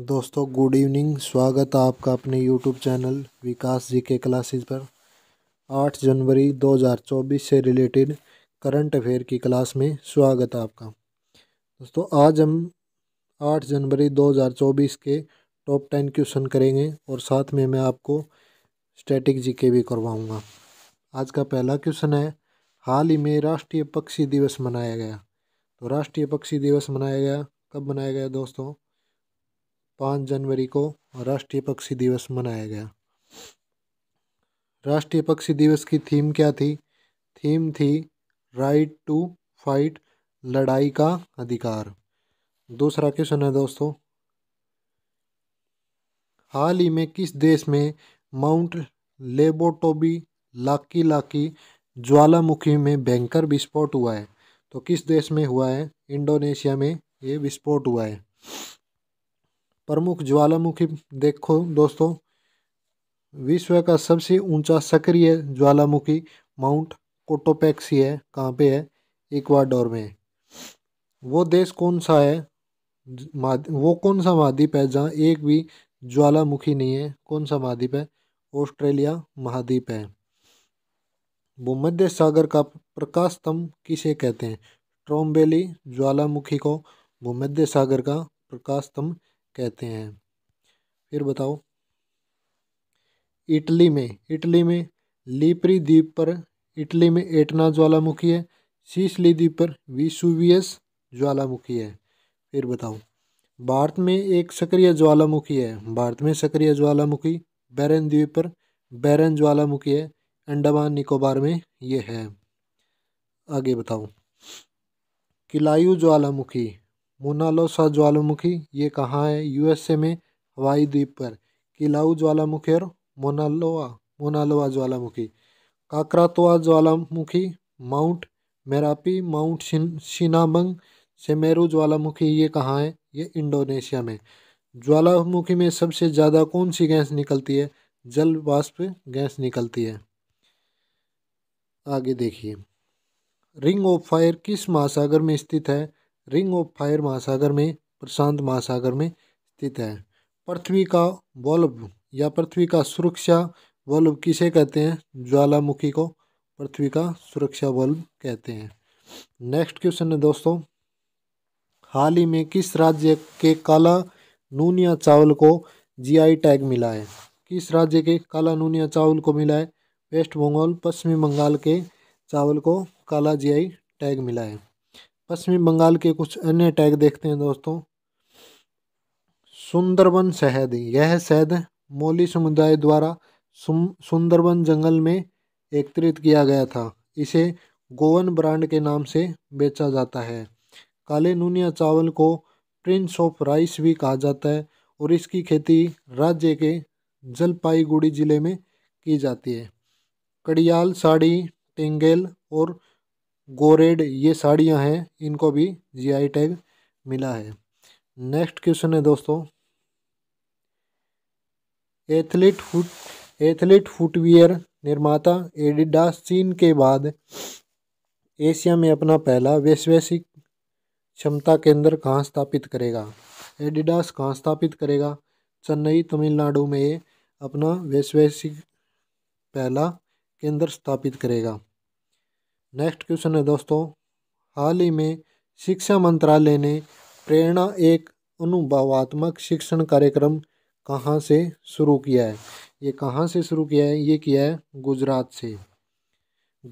दोस्तों good evening स्वागत है आपका अपने यूट्यूब चैनल विकास जी के क्लासेस पर 8 जनवरी 2024 से रिलेटेड करंट अफेयर की क्लास में स्वागत है आपका दोस्तों आज हम 8 जनवरी 2024 के टॉप टेन क्वेश्चन करेंगे और साथ में मैं आपको स्टैटिक जी के भी करवाऊँगा आज का पहला क्वेश्चन है हाल ही में राष्ट्रीय पक्षी दिवस मनाया गया तो राष्ट्रीय पक्षी दिवस मनाया गया कब मनाया गया दोस्तों पाँच जनवरी को राष्ट्रीय पक्षी दिवस मनाया गया राष्ट्रीय पक्षी दिवस की थीम क्या थी थीम थी राइट टू फाइट लड़ाई का अधिकार दूसरा क्वेश्चन है दोस्तों हाल ही में किस देश में माउंट लेबोटोबी लाकी लाकी ज्वालामुखी में भयंकर विस्फोट हुआ है तो किस देश में हुआ है इंडोनेशिया में ये विस्फोट हुआ है प्रमुख ज्वालामुखी देखो दोस्तों विश्व का सबसे ऊंचा सक्रिय ज्वालामुखी माउंट कोटोपैक्सी है कहाँ पे है इक्वाडोर में वो देश कौन सा है वो कौन सा महाद्वीप है जहाँ एक भी ज्वालामुखी नहीं है कौन सा महाद्वीप है ऑस्ट्रेलिया महाद्वीप है भूमध्य सागर का प्रकाश स्तंभ किसे कहते हैं ट्रोम्बेली ज्वालामुखी को भूमध्य सागर का प्रकाश स्तंभ कहते हैं फिर बताओ इटली में इटली में लीपरी द्वीप पर इटली में एटना ज्वालामुखी है सीसली द्वीप पर विसुवियस ज्वालामुखी है फिर बताओ भारत में एक सक्रिय ज्वालामुखी है भारत में सक्रिय ज्वालामुखी बैरन द्वीप पर बैरन ज्वालामुखी है अंडमान निकोबार में यह है आगे बताओ किलायु ज्वालामुखी मोनालोसा ज्वालामुखी ये कहाँ है यूएसए में हवाई द्वीप पर किलाऊ ज्वालामुखी और मोनालोआ मोनालोआ ज्वालामुखी काकरातोआ ज्वालामुखी Mount Merapi Mount Sinabung Semeru ज्वालामुखी ये कहाँ है ये इंडोनेशिया में ज्वालामुखी में सबसे ज़्यादा कौन सी गैस निकलती है जल वाष्प गैस निकलती है आगे देखिए रिंग ऑफ फायर किस महासागर में स्थित है रिंग ऑफ फायर महासागर में प्रशांत महासागर में स्थित है पृथ्वी का वॉल्व या पृथ्वी का सुरक्षा वॉल्व किसे कहते हैं ज्वालामुखी को पृथ्वी का सुरक्षा वॉल्व कहते हैं नेक्स्ट क्वेश्चन है दोस्तों हाल ही में किस राज्य के काला नूनिया चावल को जीआई टैग मिला है किस राज्य के काला नूनिया चावल को मिला है वेस्ट बंगाल पश्चिमी बंगाल के चावल को काला जीआई टैग मिला है पश्चिमी बंगाल के कुछ अन्य टैग देखते हैं दोस्तों सुंदरबन शहद यह शहद मौली समुदाय द्वारा सुंदरबन जंगल में एकत्रित किया गया था इसे गोवन ब्रांड के नाम से बेचा जाता है काले नूनिया चावल को प्रिंस ऑफ राइस भी कहा जाता है और इसकी खेती राज्य के जलपाईगुड़ी ज़िले में की जाती है कड़ियाल साड़ी टेंगेल और गोरेड ये साड़ियाँ हैं इनको भी जीआई टैग मिला है नेक्स्ट क्वेश्चन है दोस्तों एथलीट फुट एथलीट फुटवियर निर्माता एडिडास चीन के बाद एशिया में अपना पहला वैश्विक क्षमता केंद्र कहाँ स्थापित करेगा एडिडास कहाँ स्थापित करेगा चेन्नई तमिलनाडु में अपना वैश्विक पहला केंद्र स्थापित करेगा नेक्स्ट क्वेश्चन है दोस्तों हाल ही में शिक्षा मंत्रालय ने प्रेरणा एक अनुभवात्मक शिक्षण कार्यक्रम कहाँ से शुरू किया है ये कहाँ से शुरू किया है ये किया है गुजरात से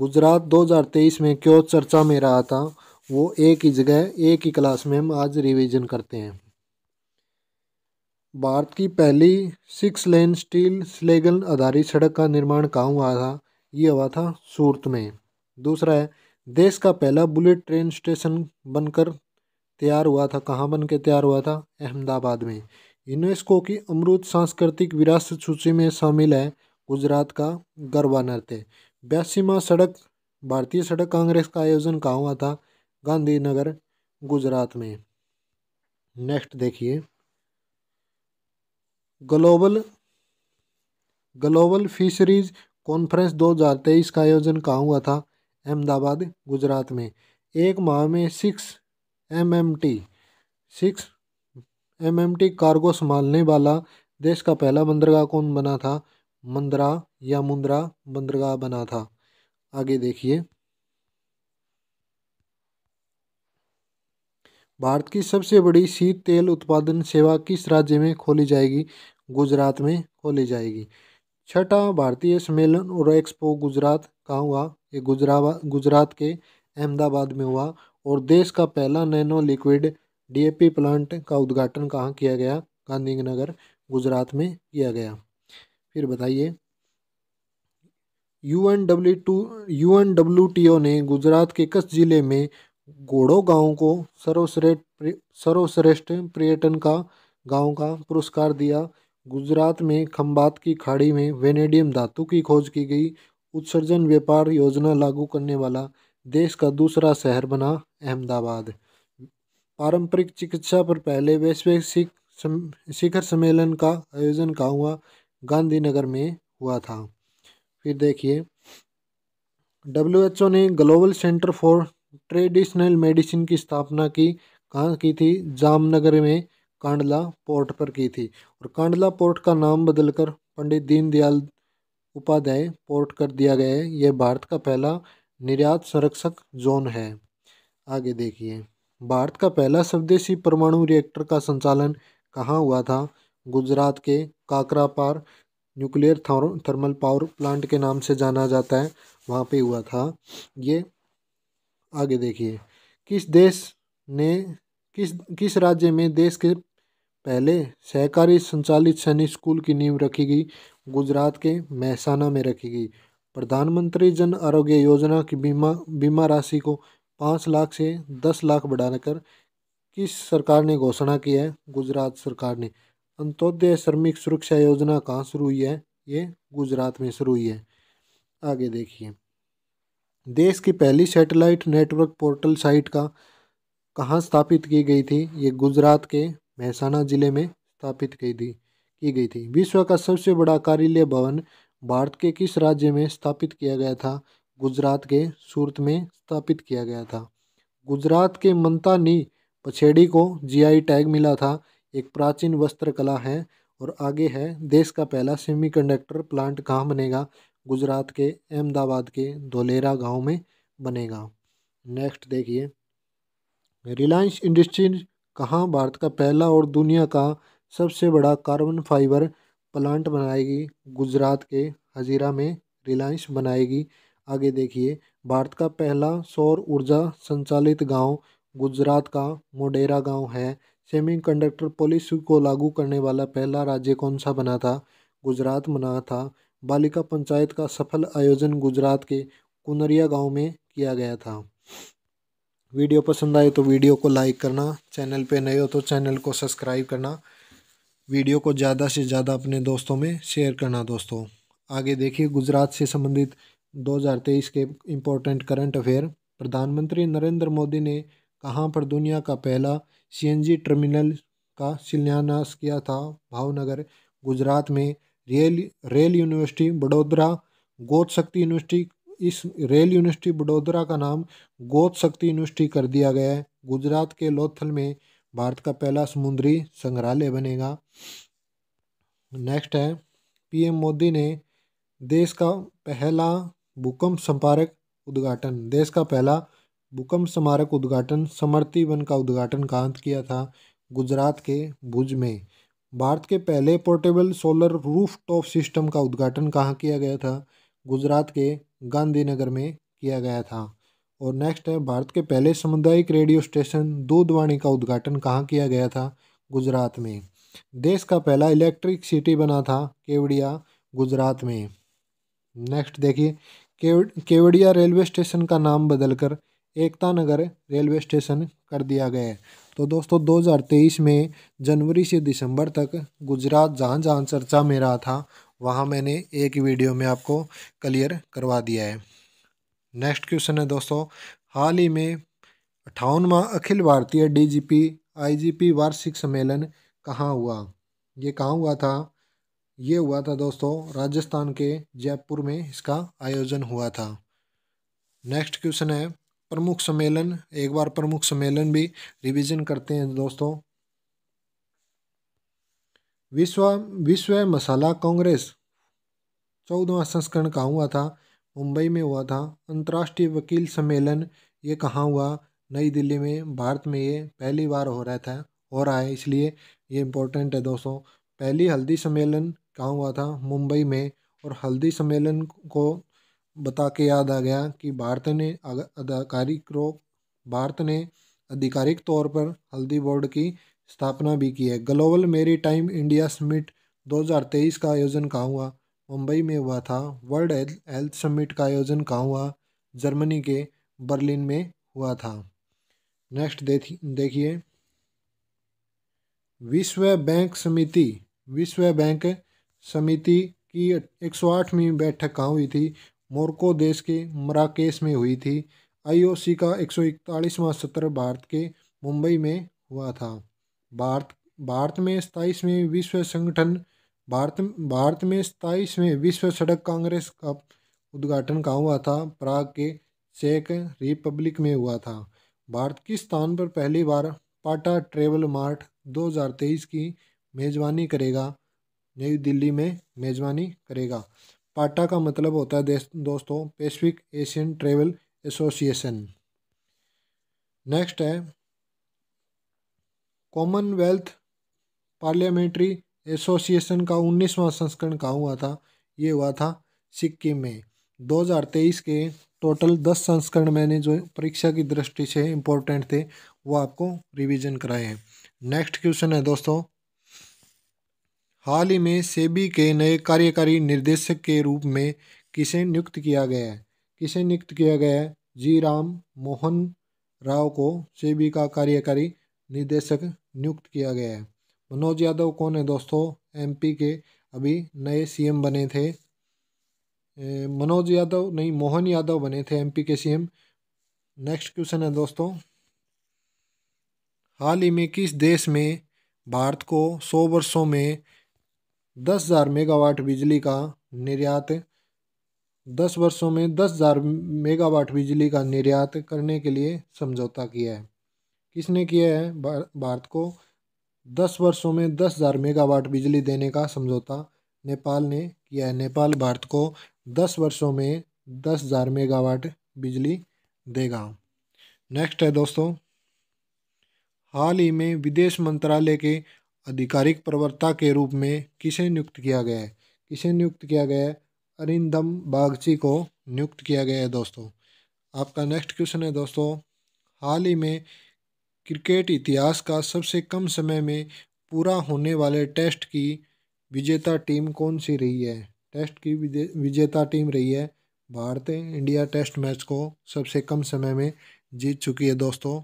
गुजरात 2023 में क्यों चर्चा में रहा था वो एक ही जगह एक ही क्लास में हम आज रिवीजन करते हैं भारत की पहली सिक्स लेन स्टील स्लेगन आधारित सड़क का निर्माण कहाँ हुआ था ये हुआ था सूरत में दूसरा है देश का पहला बुलेट ट्रेन स्टेशन बनकर तैयार हुआ था कहाँ बन के तैयार हुआ था अहमदाबाद में यूनेस्को की अमृत सांस्कृतिक विरासत सूची में शामिल है गुजरात का गरबा नृत्य बयासीमा सड़क भारतीय सड़क कांग्रेस का आयोजन कहाँ हुआ था गांधीनगर गुजरात में नेक्स्ट देखिए ग्लोबल ग्लोबल फिशरीज कॉन्फ्रेंस 2023 का आयोजन कहाँ हुआ था अहमदाबाद गुजरात में एक माह में six M M T six M M T cargo संभालने वाला देश का पहला बंदरगाह कौन बना था मंदरा या मुंद्रा बंदरगाह बना था आगे देखिए भारत की सबसे बड़ी शीत तेल उत्पादन सेवा किस राज्य में खोली जाएगी गुजरात में खोली जाएगी छठा भारतीय सम्मेलन और एक्सपो गुजरात कहाँ हुआ ये गुजरावा गुजरात के अहमदाबाद में हुआ और देश का पहला नैनो लिक्विड डीएपी प्लांट का उद्घाटन कहाँ किया गया गांधीनगर गुजरात में किया गया फिर बताइए U N W to U N W T O ने गुजरात के कच्छ जिले में घोड़ो गांव को सर्वश्रेष्ठ सर्वश्रेष्ठ पर्यटन का गांव का पुरस्कार दिया गुजरात में खम्बात की खाड़ी में वेनेडियम धातु की खोज की गई उत्सर्जन व्यापार योजना लागू करने वाला देश का दूसरा शहर बना अहमदाबाद पारंपरिक चिकित्सा पर पहले वैश्विक सम, शिखर सम्मेलन का आयोजन का हुआ गांधीनगर में हुआ था फिर देखिए डब्ल्यू ने global centre for traditional medicine की स्थापना की कहाँ की थी जामनगर में कांडला पोर्ट पर की थी और कांडला पोर्ट का नाम बदलकर पंडित दीनदयाल उपाध्याय पोर्ट कर दिया गया है यह भारत का पहला निर्यात संरक्षक जोन है आगे देखिए भारत का पहला स्वदेशी परमाणु रिएक्टर का संचालन कहाँ हुआ था गुजरात के Kakrapar nuclear thermal power plant के नाम से जाना जाता है वहाँ पे हुआ था ये आगे देखिए किस देश ने किस किस राज्य में देश के पहले सहकारी संचालित सैनिक स्कूल की नींव रखी गई गुजरात के महसाना में रखी गई प्रधानमंत्री जन आरोग्य योजना की बीमा बीमा राशि को पाँच लाख से दस लाख बढ़ाकर किस सरकार ने घोषणा की है गुजरात सरकार ने अंत्योदय श्रमिक सुरक्षा योजना कहाँ शुरू हुई है ये गुजरात में शुरू हुई है आगे देखिए देश की पहली सैटेलाइट नेटवर्क पोर्टल साइट का कहाँ स्थापित की गई थी ये गुजरात के महसाना जिले में स्थापित की थी की गई थी विश्व का सबसे बड़ा कार्यालय भवन भारत के किस राज्य में स्थापित किया गया था गुजरात के सूरत में स्थापित किया गया था गुजरात के मंतानी पछेड़ी को जीआई टैग मिला था एक प्राचीन वस्त्र कला है और आगे है देश का पहला सेमीकंडक्टर प्लांट कहाँ बनेगा गुजरात के अहमदाबाद के धोलेरा गांव में बनेगा नेक्स्ट देखिए रिलायंस इंडस्ट्रीज कहाँ भारत का पहला और दुनिया का सबसे बड़ा कार्बन फाइबर प्लांट बनाएगी गुजरात के हजीरा में रिलायंस बनाएगी आगे देखिए भारत का पहला सौर ऊर्जा संचालित गांव गुजरात का मोडेरा गांव है सेमीकंडक्टर पॉलिसी को लागू करने वाला पहला राज्य कौन सा बना था गुजरात बना था बालिका पंचायत का सफल आयोजन गुजरात के कुनरिया गांव में किया गया था वीडियो पसंद आए तो वीडियो को लाइक करना चैनल पे नए हो तो चैनल को सब्सक्राइब करना वीडियो को ज़्यादा से ज़्यादा अपने दोस्तों में शेयर करना दोस्तों आगे देखिए गुजरात से संबंधित 2023 के इम्पोर्टेंट करंट अफेयर प्रधानमंत्री नरेंद्र मोदी ने कहाँ पर दुनिया का पहला सीएनजी टर्मिनल का शिलान्यास किया था भावनगर गुजरात में रेल रेल यूनिवर्सिटी बड़ोदरा गोद शक्ति यूनिवर्सिटी इस रेल यूनिवर्सिटी बड़ोदरा का नाम गोद शक्ति यूनिवर्सिटी कर दिया गया है गुजरात के लोथल में भारत का पहला समुद्री संग्रहालय बनेगा नेक्स्ट है पीएम मोदी ने देश का पहला भूकंप स्मारक उद्घाटन देश का पहला भूकंप स्मारक उद्घाटन समर्थी वन का उद्घाटन कहाँ किया था गुजरात के भुज में भारत के पहले portable solar roof top system का उद्घाटन कहाँ किया गया था गुजरात के गांधीनगर में किया गया था और नेक्स्ट है भारत के पहले सामुदायिक रेडियो स्टेशन दूधवाणी का उद्घाटन कहाँ किया गया था गुजरात में देश का पहला इलेक्ट्रिक सिटी बना था केवड़िया गुजरात में नेक्स्ट देखिए केव केवड़िया रेलवे स्टेशन का नाम बदलकर एकता नगर रेलवे स्टेशन कर दिया गया है तो दोस्तों 2023 में जनवरी से दिसंबर तक गुजरात जहाँ जहाँ चर्चा में रहा था वहाँ मैंने एक वीडियो में आपको क्लियर करवा दिया है नेक्स्ट क्वेश्चन है दोस्तों हाल ही में अठावनवा अखिल भारतीय डीजीपी आईजीपी वार्षिक सम्मेलन कहाँ हुआ ये कहाँ हुआ था ये हुआ था दोस्तों राजस्थान के जयपुर में इसका आयोजन हुआ था नेक्स्ट क्वेश्चन है प्रमुख सम्मेलन एक बार प्रमुख सम्मेलन भी रिवीजन करते हैं दोस्तों विश्व विश्व मसाला कांग्रेस चौदहवा संस्करण कहाँ हुआ था मुंबई में हुआ था अंतर्राष्ट्रीय वकील सम्मेलन ये कहाँ हुआ नई दिल्ली में भारत में ये पहली बार हो रहा था हो रहा है इसलिए ये इम्पोर्टेंट है दोस्तों पहली हल्दी सम्मेलन कहाँ हुआ था मुंबई में और हल्दी सम्मेलन को बता के याद आ गया कि भारत ने आधिकारिक को भारत ने आधिकारिक तौर पर हल्दी बोर्ड की स्थापना भी की है ग्लोबल मेरी टाइम इंडिया समिट 2023 का आयोजन कहाँ हुआ मुंबई में हुआ था वर्ल्ड हेल्थ समिट का आयोजन कहाँ हुआ जर्मनी के बर्लिन में हुआ था नेक्स्ट देखिए विश्व बैंक समिति विश्व बैंक समिति की एक सौ आठवीं बैठक कहाँ हुई थी मोरको देश के मराकेश में हुई थी आईओसी का एक सौ इकतालीसवां सत्र भारत के मुंबई में हुआ था भारत भारत में सताईसवें विश्व संगठन भारत भारत में सताईसवें विश्व सड़क कांग्रेस का उद्घाटन कहाँ हुआ था प्राग के चेक रिपब्लिक में हुआ था भारत के स्थान पर पहली बार पाटा ट्रेवल मार्ट 2023 की मेज़बानी करेगा नई दिल्ली में मेज़बानी करेगा पाटा का मतलब होता है दोस्तों Pacific Asian travel association next है कॉमनवेल्थ पार्लियामेंट्री एसोसिएशन का उन्नीसवां संस्करण कहाँ हुआ था ये हुआ था सिक्किम में 2023 के टोटल दस संस्करण मैंने जो परीक्षा की दृष्टि से इम्पोर्टेंट थे वो आपको रिवीजन कराए हैं नेक्स्ट क्वेश्चन है दोस्तों हाल ही में सेबी के नए कार्यकारी निर्देशक के रूप में किसे नियुक्त किया गया है किसे नियुक्त किया गया है जी राम मोहन राव को सेबी का कार्यकारी निदेशक नियुक्त किया गया है मनोज यादव कौन है दोस्तों एमपी के अभी नए सीएम बने थे मनोज यादव नहीं मोहन यादव बने थे एमपी के सीएम नेक्स्ट क्वेश्चन है दोस्तों हाल ही में किस देश में भारत को सौ वर्षों में दस हज़ार मेगावाट बिजली का निर्यात दस वर्षों में दस हज़ार मेगावाट बिजली का निर्यात करने के लिए समझौता किया है किसने किया है भारत को दस वर्षों में दस हज़ार मेगावाट बिजली देने का समझौता नेपाल ने किया है नेपाल भारत को दस वर्षों में दस हज़ार मेगावाट बिजली देगा नेक्स्ट है दोस्तों हाल ही में विदेश मंत्रालय के आधिकारिक प्रवक्ता के रूप में किसे नियुक्त किया गया है किसे नियुक्त किया गया है अरिंदम बागची को नियुक्त किया गया है दोस्तों आपका नेक्स्ट क्वेश्चन है दोस्तों हाल ही में क्रिकेट इतिहास का सबसे कम समय में पूरा होने वाले टेस्ट की विजेता टीम कौन सी रही है टेस्ट की विजेता टीम रही है भारत इंडिया टेस्ट मैच को सबसे कम समय में जीत चुकी है दोस्तों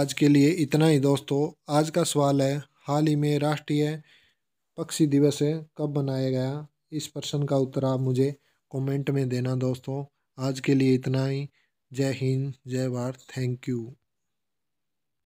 आज के लिए इतना ही दोस्तों आज का सवाल है हाल ही में राष्ट्रीय पक्षी दिवस कब मनाया गया इस प्रश्न का उत्तर आप मुझे कमेंट में देना दोस्तों आज के लिए इतना ही जय हिंद जय भारत थैंक यू